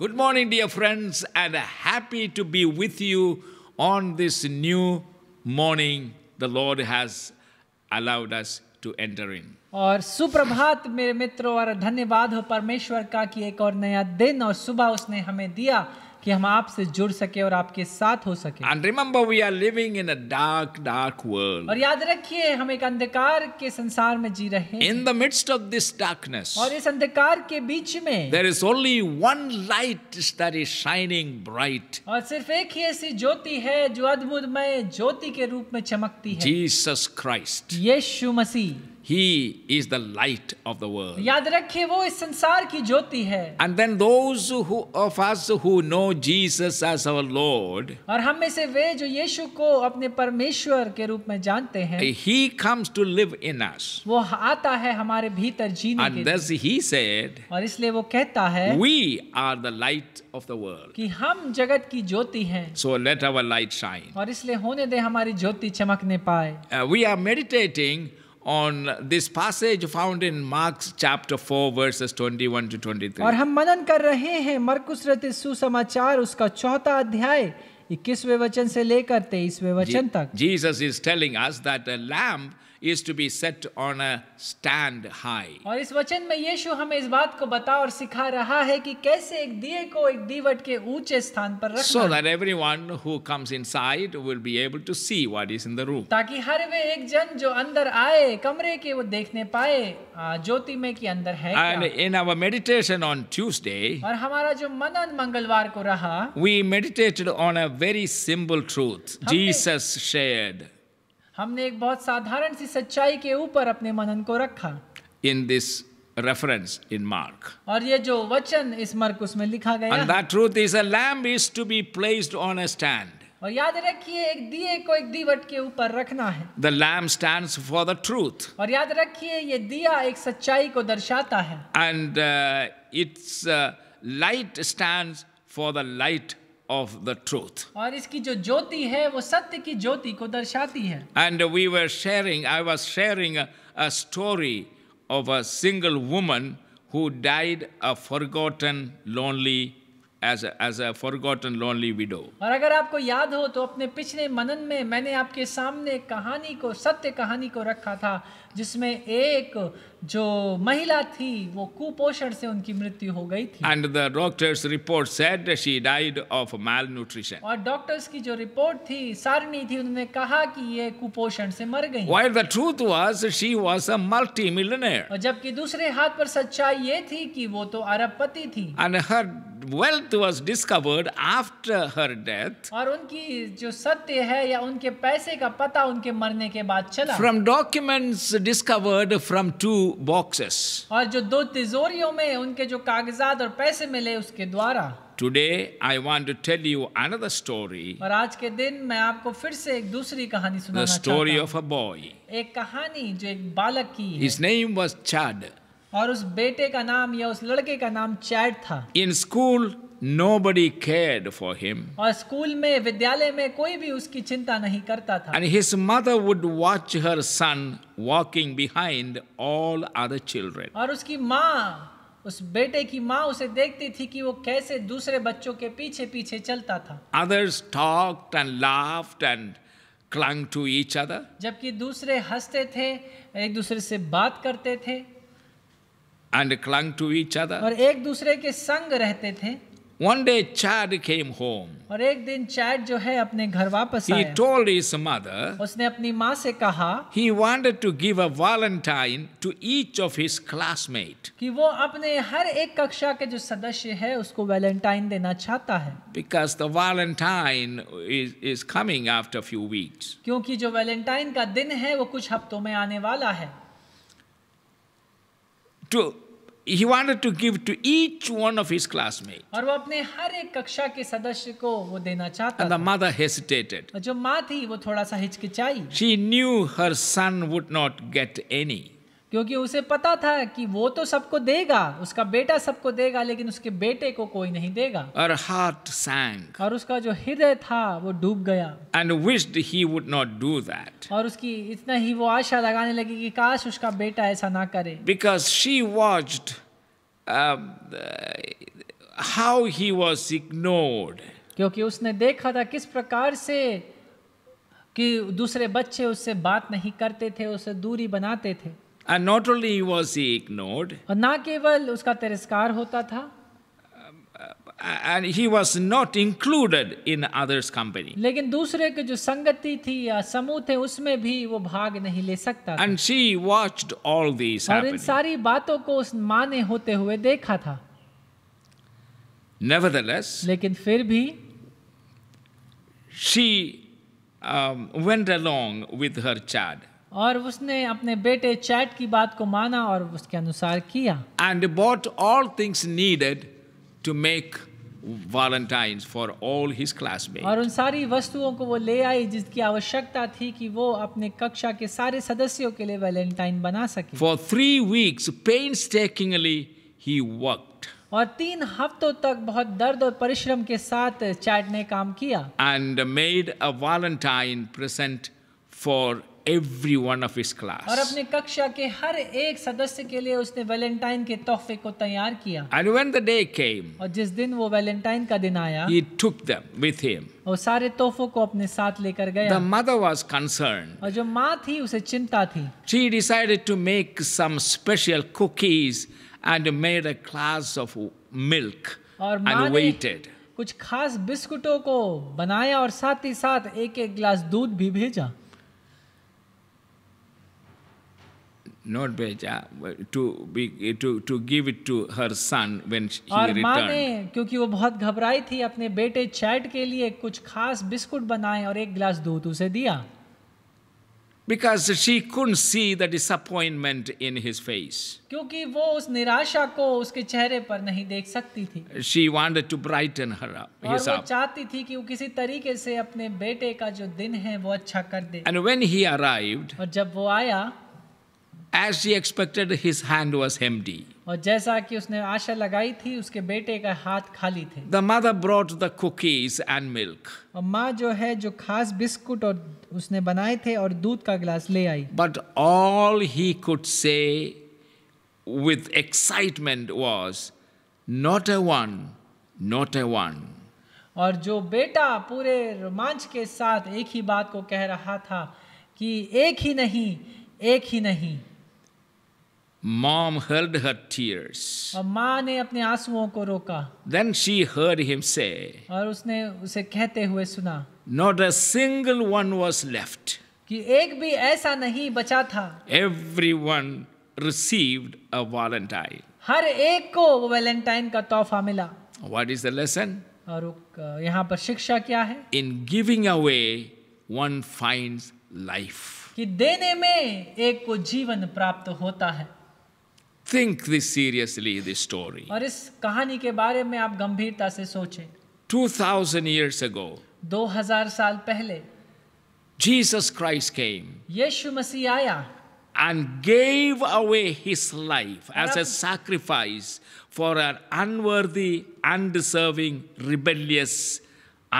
Good morning, dear friends, and happy to be with you on this new morning the Lord has allowed us to enter in. और सुप्रभात मेरे मित्रों और धन्यवाद हो परमेश्वर का कि एक और नया दिन और सुबह उसने हमें दिया कि हम आपसे जुड़ सके और आपके साथ हो सके and remember we are living in a dark dark world और याद रखिए हम एक अंधकार के संसार में जी रहे हैं in the midst of this darkness और इस अंधकार के बीच में there is only one light that is shining bright और सिर्फ एक ही ऐसी ज्योति है जो अद्भुतमय ज्योति के रूप में चमकती है जीसस क्राइस्ट यीशु मसीह He is the light of the world. याद रखिए वो इस संसार की ज्योति है. And then those who of us who know Jesus as our Lord. और हम में से वे जो यीशु को अपने परमेश्वर के रूप में जानते हैं. He comes to live in us. वो आता है हमारे भीतर जीने And के लिए. And thus he said. और इसलिए वो कहता है. We are the light of the world. कि हम जगत की ज्योति हैं. So let our light shine. और इसलिए होने दे हमारी ज्योति चमकने पाए. Uh, we are meditating on this passage found in Mark's chapter 4 verses 21 to 23. और हम मनन कर रहे हैं मरकुस रचित सुसमाचार उसका चौथा अध्याय 21वें वचन से लेकर 23वें वचन तक. Jesus is telling us that a lamp is to be set on a stand high. और इस वचन में यीशु हमें इस बात को बता और सिखा रहा है कि कैसे एक दिए को एक दीवट के ऊंचे स्थान पर रखना So that everyone who comes inside will be able to see what is in the room. ताकि हर वे एक जन जो अंदर आए कमरे के वो देखने पाए ज्योति में कि अंदर है क्या. And in our meditation on Tuesday और हमारा जो मनन मंगलवार को रहा we meditated on a very simple truth Jesus shared हमने एक बहुत साधारण सी सच्चाई के ऊपर अपने मनन को रखा in this reference in Mark. और ये जो वचन इस मरकुस में लिखा गया And that truth is a lamp is to be placed on a stand. और याद रखिए एक दिए को एक दीवट के ऊपर रखना है The lamp stands for the truth. और याद रखिए ये दिया एक सच्चाई को दर्शाता है And uh, its uh, light stands for the light of the truth. और इसकी जो ज्योति है वो सत्य की ज्योति को दर्शाती है. And we were sharing, I was sharing a, a story of a single woman who died a forgotten, lonely as a, as a forgotten lonely widow और अगर आपको याद हो तो अपने पिछले मनन में मैंने आपके सामने कहानी को सत्य कहानी को रखा था जिसमें एक जो महिला थी वो कुपोषण से उनकी मृत्यु हो गई थी and the doctor's report said she died of malnutrition और डॉक्टर्स की जो रिपोर्ट थी सारणी थी उन्होंने कहा कि ये कुपोषण से मर गई while the truth was she was a multi millionaire और जबकि दूसरे हाथ पर सच्चाई ये थी कि वो तो अरबपति थी and her wealth was discovered after her death और उनकी जो सत्य है या उनके पैसे का पता उनके मरने from documents discovered from two boxes और जो दो तिजोरियों में उनके जो कागजात और पैसे मिले उसके द्वारा Today I want to tell you another story. और आज के दिन मैं आपको फिर से एक दूसरी कहानी सुनाना चाहता हूँ. The story of a boy. एक कहानी जो एक बालक की है. His name was Chad. और उस बेटे का नाम या उस लड़के का नाम चैट था in school nobody cared for him और स्कूल में विद्यालय में कोई भी उसकी चिंता नहीं करता था and his mother would watch her son walking behind all other children और उसकी माँ उस बेटे की माँ उसे देखती थी कि वो कैसे दूसरे बच्चों के पीछे पीछे चलता था others talked and laughed and clung to each other जबकि दूसरे हंसते थे एक दूसरे से बात करते थे and clung to each other. aur ek dusre ke sang rehte the One day Chad came home. aur ek din chad jo hai apne ghar wapas aaya He told his mother. usne apni maa se kaha He wanted to give a valentine to each of his classmate. ki wo apne har ek kaksha ke jo sadasya hai usko valentine dena chahta hai Because the valentine is is coming after few weeks. kyunki jo valentine ka din hai wo kuch hafton mein aane wala hai to he wanted to give to each one of his classmates. aur wo apne har ek kaksha ke के ko wo dena chahta tha And the mother hesitated. jo maa thi wo thoda sa hichkichayi She knew her son would not get any. क्योंकि उसे पता था कि वो तो सबको देगा उसका बेटा सबको देगा लेकिन उसके बेटे को कोई नहीं देगा और हार्ट सैंग और उसका जो हृदय था वो डूब गया and wished he would not do that और उसकी इतना ही वो आशा लगाने लगी कि काश उसका बेटा ऐसा ना करे because she watched how he was ignored क्योंकि उसने देखा था किस प्रकार से कि दूसरे बच्चे उससे बात नहीं करते थे उससे दूरी बनाते थे And not only was he ignored. और ना केवल उसका तिरस्कार होता था. And he was not included in others' company. लेकिन दूसरे के जो संगति थी या समूह थे उसमें भी वो भाग नहीं ले सकता And she watched all these और इन सारी बातों को उस माँ ने होते हुए देखा था. Nevertheless, लेकिन फिर भी she um, went along with her child. और उसने अपने बेटे चैट की बात को माना और उसके अनुसार किया and bought all things needed to make valentines for all his classmate और उन सारी वस्तुओं को वो ले आई जिसकी आवश्यकता थी कि वो अपने कक्षा के सारे सदस्यों के लिए वैलेंटाइन बना सके for three weeks painstakingly he work और तीन हफ्तों तक बहुत दर्द और परिश्रम के साथ चैट ने काम किया and made a valentine present for every one of his class. और अपने कक्षा के हर एक सदस्य के लिए उसने वैलेंटाइन के तोहफे को तैयार किया. And when the day came, और जिस दिन वो वैलेंटाइन का दिन आया, he took them with him. और सारे तोहफों को अपने साथ लेकर गया. The mother was concerned. और जो माँ थी उसे चिंता थी. She decided to make some special cookies and made a glass of milk and waited. कुछ खास बिस्कुटों को बनाया और साथ ही साथ एक एक ग्लास दूध भी भेजा not beja to be to to give it to her son when she और returned. माँ ने क्योंकि वो बहुत घबराई थी अपने बेटे चैट के लिए कुछ खास बिस्कुट बनाए और एक गिलास दूध उसे दिया because she couldn't see the disappointment in his face क्योंकि वो उस निराशा को उसके चेहरे पर नहीं देख सकती थी she wanted to brighten her up और वो चाहती थी कि वो किसी तरीके से अपने बेटे का जो दिन है वो अच्छा कर दे and when he arrived और जब वो आया as she expected his hand was empty और जैसा कि उसने आशा लगाई थी उसके बेटे का हाथ खाली थे the mother brought the cookies and milk और माँ जो है जो खास बिस्कुट और उसने बनाए थे और दूध का गिलास ले आई but all he could say with excitement was not a one not a one और जो बेटा पूरे रोमांच के साथ एक ही बात को कह रहा था कि एक ही नहीं एक ही नहीं Mom held her tears. और माँ ने अपने आंसुओं को रोका. Then she heard him say. और उसने उसे कहते हुए सुना. Not a single one was left. कि एक भी ऐसा नहीं बचा था. Everyone received a valentine. हर एक को वो वैलेंटाइन का तोहफा मिला. What is the lesson? और यहाँ पर शिक्षा क्या है? In giving away, one finds life. कि देने में एक को जीवन प्राप्त होता है. think this seriously, this story. और इस कहानी के बारे में आप गंभीरता से सोचें. 2000 years ago. 2000 साल पहले. Jesus Christ came. यीशु मसीह आया. And gave away his life as a sacrifice for an unworthy, undeserving, rebellious,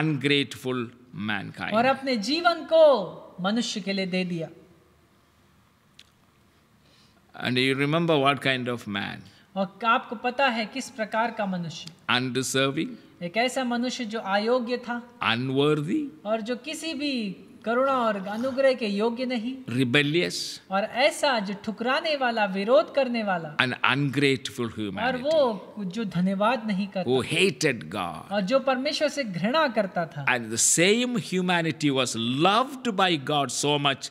ungrateful mankind. और अपने जीवन को मनुष्य के लिए दे दिया. And you remember what kind of man. और आपको पता है किस प्रकार का मनुष्य अनडिसर्विंग एक ऐसा मनुष्य जो अयोग्य था अनवर्दी और जो किसी भी करुणा और अनुग्रह के योग्य नहीं रिबेलियस और ऐसा जो ठुकराने वाला विरोध करने वाला an ungrateful humanity. और वो जो धन्यवाद नहीं करता वो hated God. और जो परमेश्वर से घृणा करता था and the same humanity was loved by God so much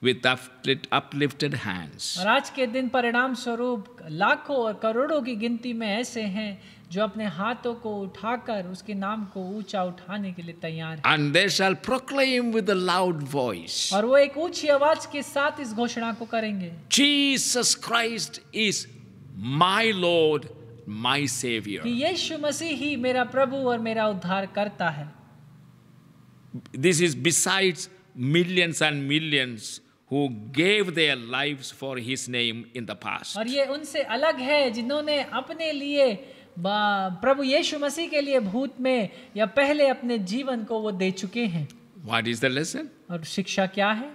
with uplifted hands. और आज के दिन परिणाम स्वरूप लाखों और करोड़ों की गिनती में ऐसे हैं जो अपने हाथों को उठाकर उसके नाम को ऊंचा उठाने के लिए तैयार हैं। And they shall proclaim with a loud voice. और वो एक ऊंची आवाज के साथ इस घोषणा को करेंगे Jesus Christ is my Lord, my Savior. कि यीशु मसीह ही मेरा प्रभु और मेरा उद्धार करता है. This is besides millions and millions who gave their lives for his name in the past. aur ye unse alag hai jinhone apne liye प्रभु यीशु मसीह के लिए भूत में या पहले अपने जीवन को वो दे चुके हैं What is the lesson? और शिक्षा क्या है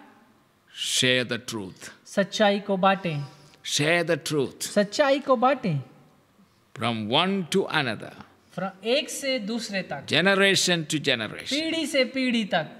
Share the truth. सच्चाई को बांटें Share the truth. सच्चाई को बांटें From one to another. एक से दूसरे तक जनरेशन टू जेनरेशन पीढ़ी से पीढ़ी तक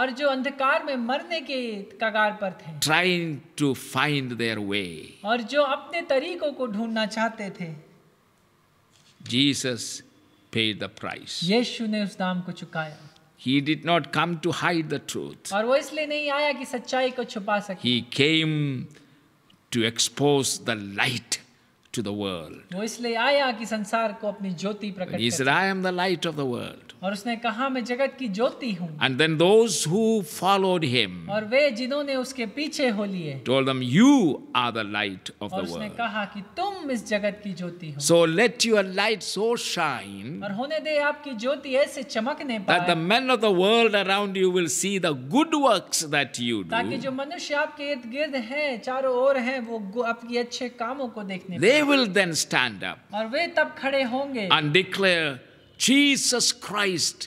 और जो अंधकार में मरने के कगार पर थे trying to find their way और जो अपने तरीकों को ढूंढना चाहते थे जीसस paid द प्राइस यीशु ने उस दाम को चुकाया. He did not come to hide the truth. और वो इसलिए नहीं आया कि सच्चाई को छुपा सके. He came to expose the light to the world. वो इसलिए आया कि संसार को अपनी ज्योति प्रकट करे. He said, I am the light of the world. और उसने कहा मैं जगत की ज्योति हूँ and then those who followed him और वे जिन्होंने उसके पीछे हो लिए told them you are the light of the world और उसने कहा कि तुम इस जगत की ज्योति हो so let your light so shine और होने दे आपकी ज्योति ऐसे चमकने पाए that the men of the world around you will see the good works that you do ताकि जो मनुष्य आपके इर्द-गिर्द हैं चारों ओर हैं वो आपके अच्छे कामों को देखने they will then stand up और वे तब खड़े होंगे and declare Jesus Christ,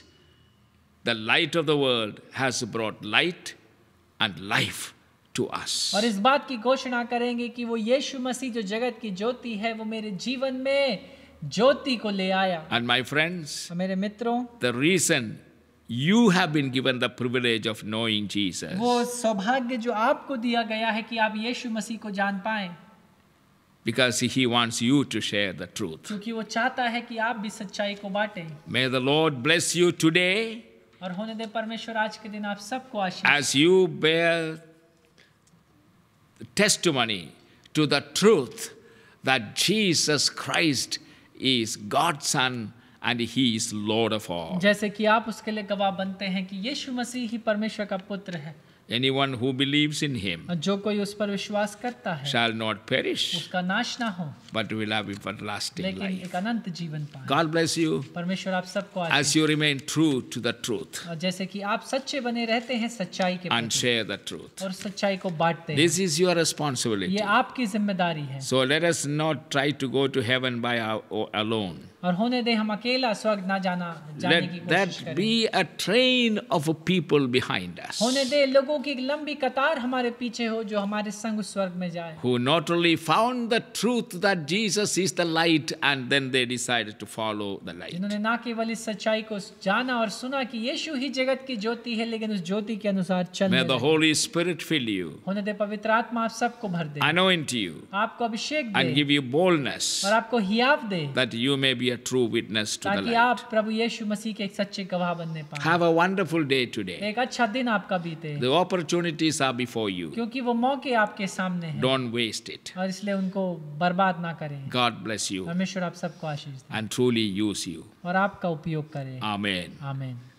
the light of the world, has brought light and life. to us. और इस बात की घोषणा करेंगे कि वो यीशु मसीह जो जगत की ज्योति है वो मेरे जीवन में ज्योति को ले आया एंड माय फ्रेंड्स मेरे मित्रों the reason you have been given the privilege of knowing Jesus वो सौभाग्य जो आपको दिया गया है कि आप यीशु मसीह को जान पाएं because he wants you to share the truth. क्योंकि वो चाहता है कि आप भी सच्चाई को बांटें. May the Lord bless you today. और होने दे परमेश्वर आज के दिन आप सबको आशीष. As you bear testimony to the truth that Jesus Christ is God's son and he is Lord of all. जैसे कि आप उसके लिए गवाह बनते हैं कि यीशु मसीह ही परमेश्वर का पुत्र है. Anyone who believes in him जो कोई उस पर विश्वास करता है shall not perish उसका नाश ना हो but will have everlasting लेकिन life. एक अनंत जीवन पाए God bless you परमेश्वर आप सबको as you remain true to the truth और जैसे कि आप सच्चे बने रहते हैं सच्चाई के and share the truth और सच्चाई को बांटते हैं this is your responsibility ये आपकी जिम्मेदारी है so let us not try to go to heaven by our alone और होने दे हम अकेला स्वर्ग ना जाना जाने की कोशिश that be a train of people behind us. होने दे लोगों की लंबी कतार हमारे पीछे हो जो हमारे संग स्वर्ग में जाए Who not only found the truth that Jesus is the light and then they decided to follow the light. जिन्होंने ना केवल इस सच्चाई को जाना और सुना कि यीशु ही जगत की ज्योति है लेकिन उस ज्योति के अनुसार चलने May the Holy Spirit fill you. होने दे पवित्र आत्मा आप सबको भर दे. Anoint you. आपको अभिषेक दे. And give you boldness. और आपको हियाव दे. That you may be a a true witness to the light. आप प्रभु यीशु मसीह के एक सच्चे गवाह बनने पाएं. Have a wonderful day today. एक अच्छा दिन आपका बीते. The opportunities are before you. क्योंकि वो मौके आपके सामने हैं. Don't waste it. और इसलिए उनको बर्बाद ना करें. God bless you. परमेश्वर आप सबको आशीष दे. And truly use you. और आपका उपयोग करें. Amen. Amen.